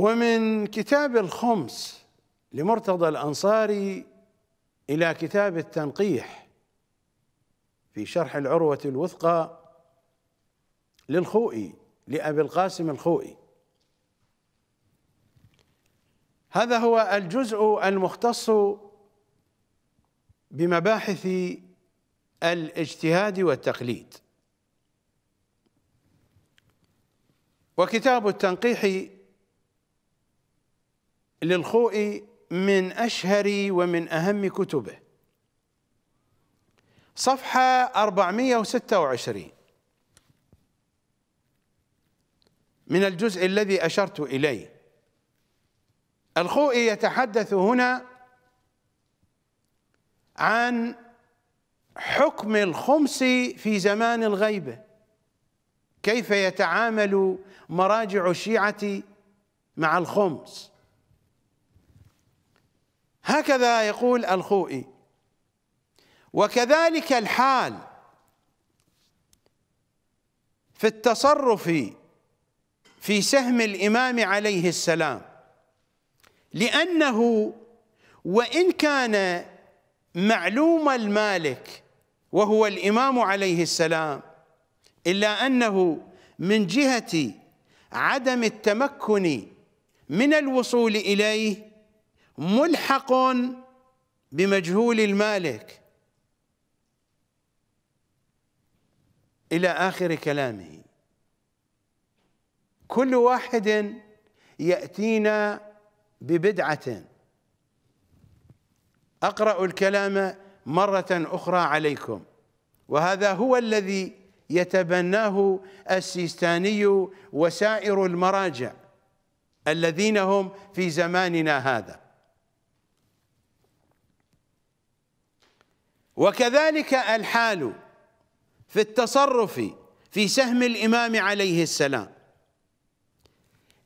ومن كتاب الخمس لمرتضى الأنصاري إلى كتاب التنقيح في شرح العروة الوثقى للخوئي لأبي القاسم الخوئي هذا هو الجزء المختص بمباحث الاجتهاد والتقليد وكتاب التنقيح للخوئي من أشهر ومن أهم كتبه صفحة 426 من الجزء الذي أشرت إليه الخوئي يتحدث هنا عن حكم الخمس في زمان الغيبة كيف يتعامل مراجع الشيعة مع الخمس هكذا يقول الخوئي وكذلك الحال في التصرف في سهم الامام عليه السلام لانه وان كان معلوم المالك وهو الامام عليه السلام الا انه من جهه عدم التمكن من الوصول اليه ملحق بمجهول المالك إلى آخر كلامه كل واحد يأتينا ببدعة أقرأ الكلام مرة أخرى عليكم وهذا هو الذي يتبناه السيستاني وسائر المراجع الذين هم في زماننا هذا وكذلك الحال في التصرف في سهم الإمام عليه السلام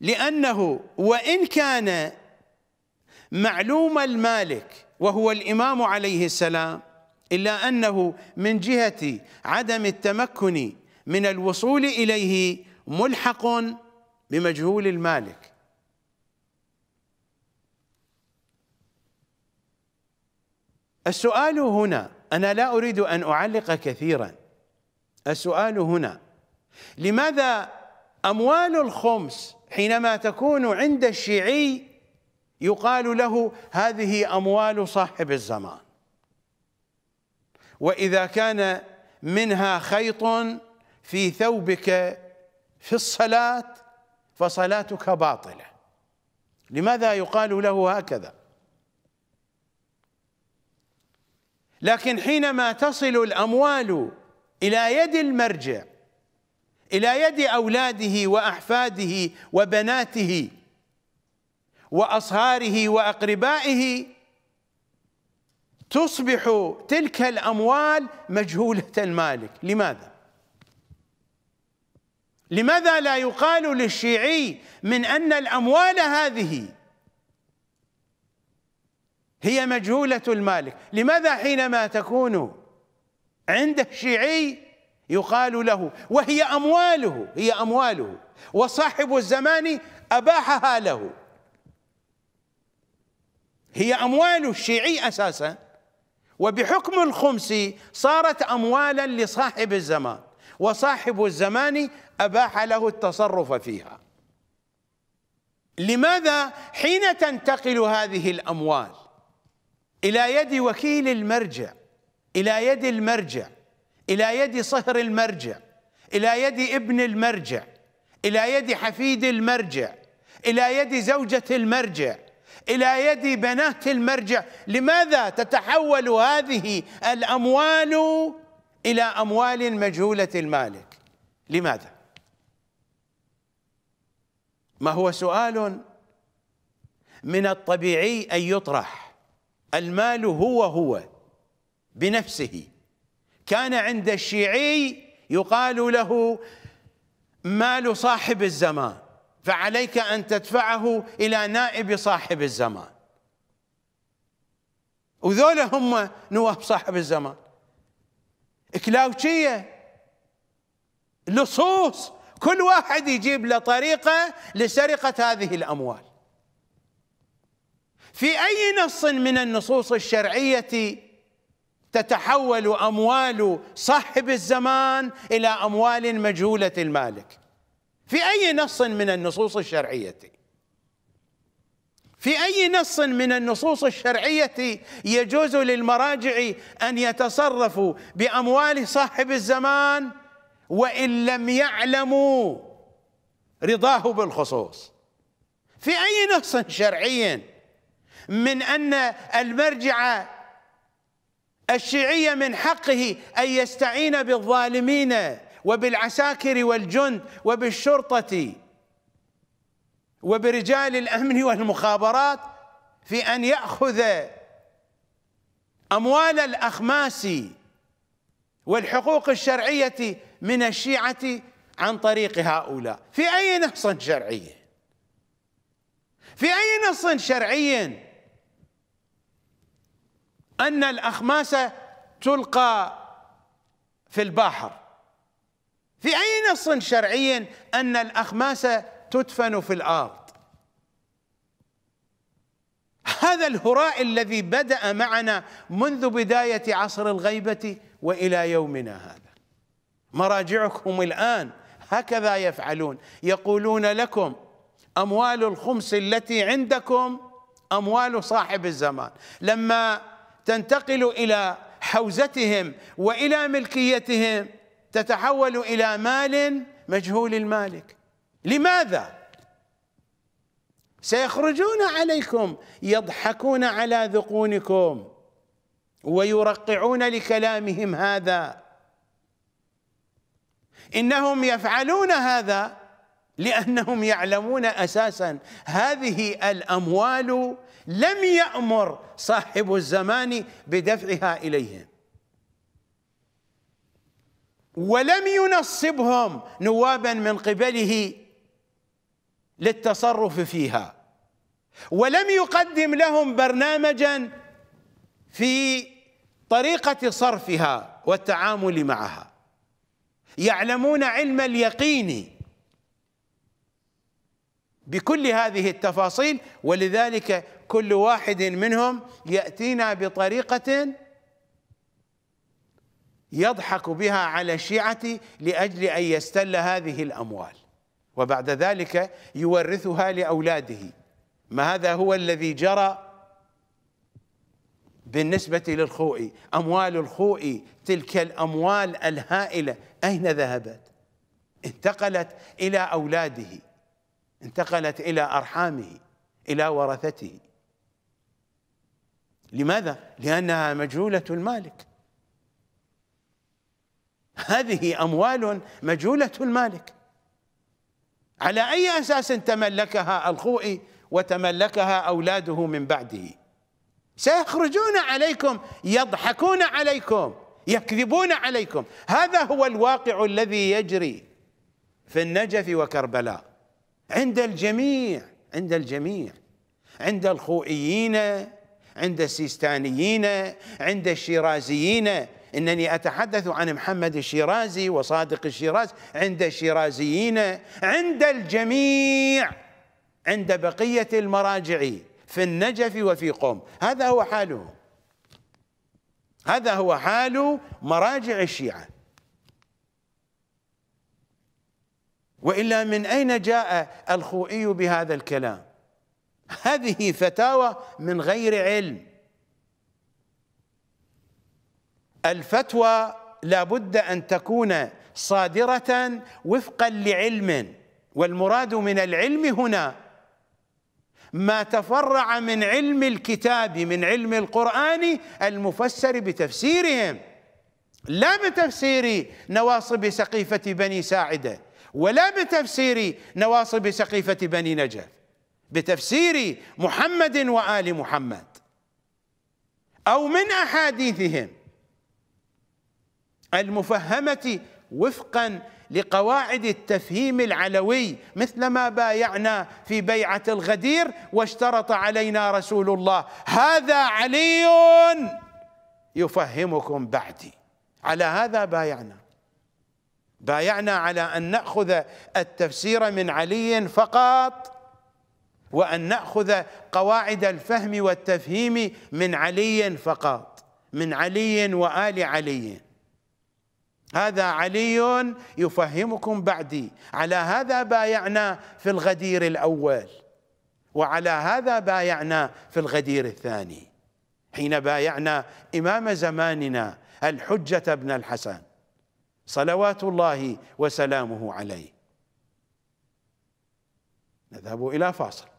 لأنه وإن كان معلوم المالك وهو الإمام عليه السلام إلا أنه من جهة عدم التمكن من الوصول إليه ملحق بمجهول المالك السؤال هنا أنا لا أريد أن أعلق كثيرا السؤال هنا لماذا أموال الخمس حينما تكون عند الشيعي يقال له هذه أموال صاحب الزمان وإذا كان منها خيط في ثوبك في الصلاة فصلاتك باطلة لماذا يقال له هكذا لكن حينما تصل الأموال إلى يد المرجع إلى يد أولاده وأحفاده وبناته وأصهاره وأقربائه تصبح تلك الأموال مجهولة المالك لماذا؟ لماذا لا يقال للشيعي من أن الأموال هذه هي مجهولة المالك لماذا حينما تكون عند الشيعي يقال له وهي أمواله هي أمواله وصاحب الزمان أباحها له هي أموال الشيعي أساسا وبحكم الخمس صارت أموالا لصاحب الزمان وصاحب الزمان أباح له التصرف فيها لماذا حين تنتقل هذه الأموال إلى يد وكيل المرجع إلى يد المرجع إلى يد صهر المرجع إلى يد ابن المرجع إلى يد حفيد المرجع إلى يد زوجة المرجع إلى يد بنات المرجع لماذا تتحول هذه الأموال إلى أموال مجهولة المالك لماذا ما هو سؤال من الطبيعي أن يطرح المال هو هو بنفسه كان عند الشيعي يقال له مال صاحب الزمان فعليك ان تدفعه الى نائب صاحب الزمان وذولا هم نواب صاحب الزمان كلاوشيه لصوص كل واحد يجيب له طريقه لسرقه هذه الاموال في اي نص من النصوص الشرعيه تتحول اموال صاحب الزمان الى اموال مجهوله المالك في اي نص من النصوص الشرعيه في اي نص من النصوص الشرعيه يجوز للمراجع ان يتصرفوا باموال صاحب الزمان وان لم يعلموا رضاه بالخصوص في اي نص شرعي من أن المرجع الشيعي من حقه أن يستعين بالظالمين وبالعساكر والجند وبالشرطة وبرجال الأمن والمخابرات في أن يأخذ أموال الأخماس والحقوق الشرعية من الشيعة عن طريق هؤلاء في أي نص شرعي في أي نص شرعي أن الاخماس تلقى في البحر في أي نص شرعي أن الاخماس تدفن في الأرض هذا الهراء الذي بدأ معنا منذ بداية عصر الغيبة وإلى يومنا هذا مراجعكم الآن هكذا يفعلون يقولون لكم أموال الخمس التي عندكم أموال صاحب الزمان لما تنتقل إلى حوزتهم وإلى ملكيتهم تتحول إلى مال مجهول المالك لماذا؟ سيخرجون عليكم يضحكون على ذقونكم ويرقعون لكلامهم هذا إنهم يفعلون هذا لأنهم يعلمون أساسا هذه الأموال لم يأمر صاحب الزمان بدفعها إليهم ولم ينصبهم نوابا من قبله للتصرف فيها ولم يقدم لهم برنامجا في طريقة صرفها والتعامل معها يعلمون علم اليقين بكل هذه التفاصيل ولذلك كل واحد منهم يأتينا بطريقة يضحك بها على الشيعة لأجل أن يستل هذه الأموال وبعد ذلك يورثها لأولاده ما هذا هو الذي جرى بالنسبة للخوئي أموال الخوئي تلك الأموال الهائلة أين ذهبت انتقلت إلى أولاده انتقلت إلى أرحامه إلى ورثته لماذا؟ لأنها مجهولة المالك هذه أموال مجهولة المالك على أي أساس تملكها الخوئي وتملكها أولاده من بعده سيخرجون عليكم يضحكون عليكم يكذبون عليكم هذا هو الواقع الذي يجري في النجف وكربلاء عند الجميع عند الجميع عند الخوئيين عند السيستانيين عند الشيرازيين إنني أتحدث عن محمد الشيرازي وصادق الشيراز عند الشيرازيين عند الجميع عند بقية المراجع في النجف وفي قوم هذا هو حاله هذا هو حال مراجع الشيعة وإلا من أين جاء الخوئي بهذا الكلام هذه فتاوى من غير علم الفتوى لابد أن تكون صادرة وفقا لعلم والمراد من العلم هنا ما تفرع من علم الكتاب من علم القرآن المفسر بتفسيرهم لا بتفسير نواصب سقيفة بني ساعدة ولا بتفسير نواصب سقيفة بني نجف بتفسير محمد وآل محمد أو من أحاديثهم المفهمة وفقا لقواعد التفهيم العلوي مثلما بايعنا في بيعة الغدير واشترط علينا رسول الله هذا علي يفهمكم بعدي على هذا بايعنا بايعنا على أن نأخذ التفسير من علي فقط وأن نأخذ قواعد الفهم والتفهيم من علي فقط من علي وآل علي هذا علي يفهمكم بعدي على هذا بايعنا في الغدير الأول وعلى هذا بايعنا في الغدير الثاني حين بايعنا إمام زماننا الحجة بن الحسن صلوات الله وسلامه عليه نذهب إلى فاصل